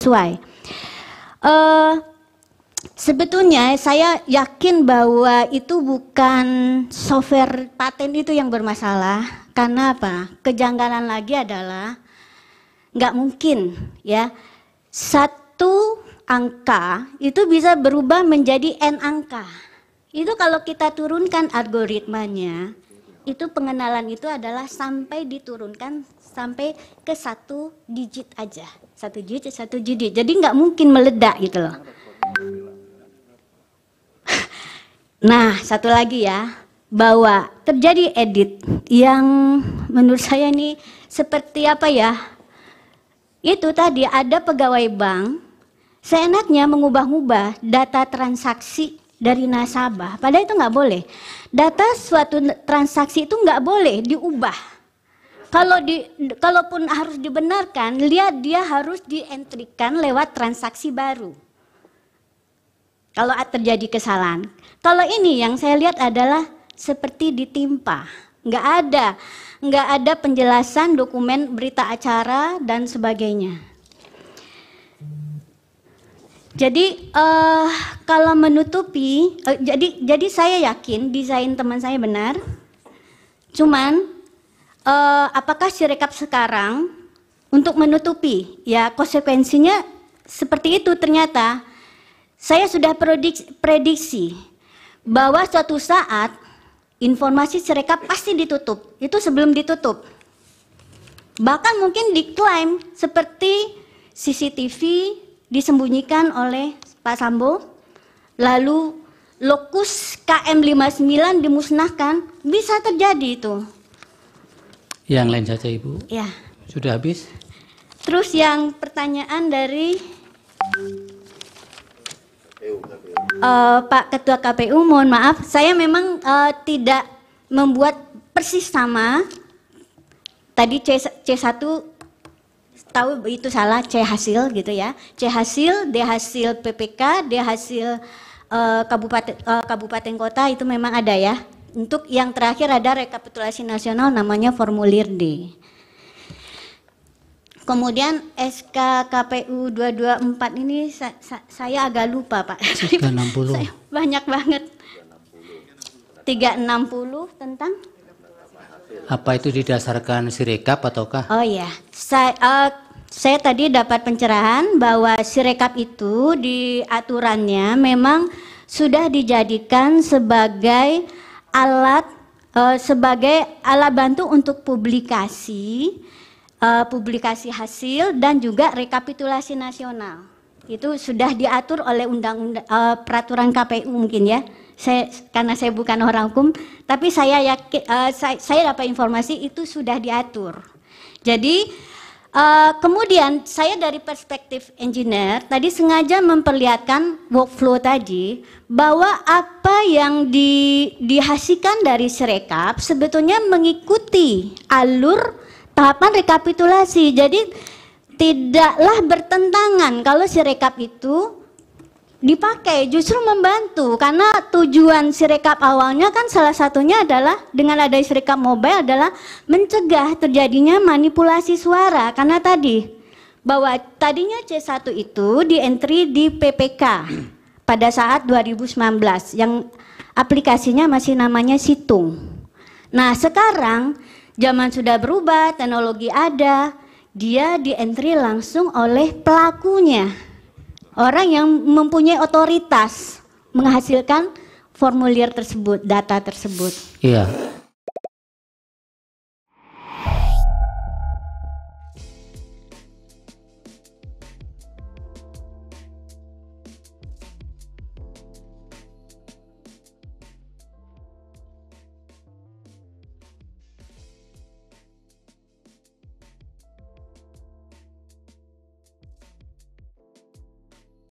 sesuai. Uh, sebetulnya saya yakin bahwa itu bukan software paten itu yang bermasalah. Karena apa? Kejanggalan lagi adalah nggak mungkin ya satu angka itu bisa berubah menjadi n angka. Itu kalau kita turunkan algoritmanya, itu pengenalan itu adalah sampai diturunkan sampai ke satu digit aja satu digit satu digit jadi nggak mungkin meledak gitu loh nah satu lagi ya bahwa terjadi edit yang menurut saya ini seperti apa ya itu tadi ada pegawai bank seenaknya mengubah-ubah data transaksi dari nasabah. Padahal itu nggak boleh. Data suatu transaksi itu nggak boleh diubah. Kalau di, kalaupun harus dibenarkan, lihat dia harus dientrikan lewat transaksi baru. Kalau terjadi kesalahan. Kalau ini yang saya lihat adalah seperti ditimpa. Nggak ada, nggak ada penjelasan dokumen berita acara dan sebagainya. Jadi uh, kalau menutupi, uh, jadi jadi saya yakin desain teman saya benar. Cuman uh, apakah sirekap sekarang untuk menutupi? Ya konsekuensinya seperti itu ternyata. Saya sudah prediksi, prediksi bahwa suatu saat informasi sirekap pasti ditutup. Itu sebelum ditutup. Bahkan mungkin diklaim seperti CCTV, disembunyikan oleh Pak Sambo, lalu lokus KM59 dimusnahkan, bisa terjadi itu. Yang lain saja Ibu. Ya. Sudah habis? Terus yang pertanyaan dari uh, Pak Ketua KPU, mohon maaf, saya memang uh, tidak membuat persis sama. Tadi C, C1 tahu itu salah C hasil gitu ya. C hasil, D hasil PPK, D hasil uh, kabupaten uh, kabupaten kota itu memang ada ya. Untuk yang terakhir ada rekapitulasi nasional namanya formulir D. Kemudian SK KPU 224 ini sa sa saya agak lupa Pak. 360. saya banyak banget. 360 tentang apa itu didasarkan sirekap ataukah? Oh iya. Saya, uh, eh, saya tadi dapat pencerahan bahwa sirekap itu di aturannya memang sudah dijadikan sebagai alat uh, sebagai alat bantu untuk publikasi uh, publikasi hasil dan juga rekapitulasi nasional. Itu sudah diatur oleh undang-undang uh, peraturan KPU mungkin ya. Saya karena saya bukan orang hukum, tapi saya yakin uh, saya, saya dapat informasi itu sudah diatur. Jadi Uh, kemudian saya dari perspektif engineer tadi sengaja memperlihatkan workflow tadi bahwa apa yang di, dihasilkan dari serekap sebetulnya mengikuti alur tahapan rekapitulasi. Jadi tidaklah bertentangan kalau serekap itu dipakai justru membantu karena tujuan sirekap awalnya kan salah satunya adalah dengan ada sirekap mobile adalah mencegah terjadinya manipulasi suara karena tadi bahwa tadinya C1 itu di entry di PPK pada saat 2019 yang aplikasinya masih namanya Situng. Nah, sekarang zaman sudah berubah, teknologi ada, dia di entry langsung oleh pelakunya orang yang mempunyai otoritas menghasilkan formulir tersebut, data tersebut. Iya.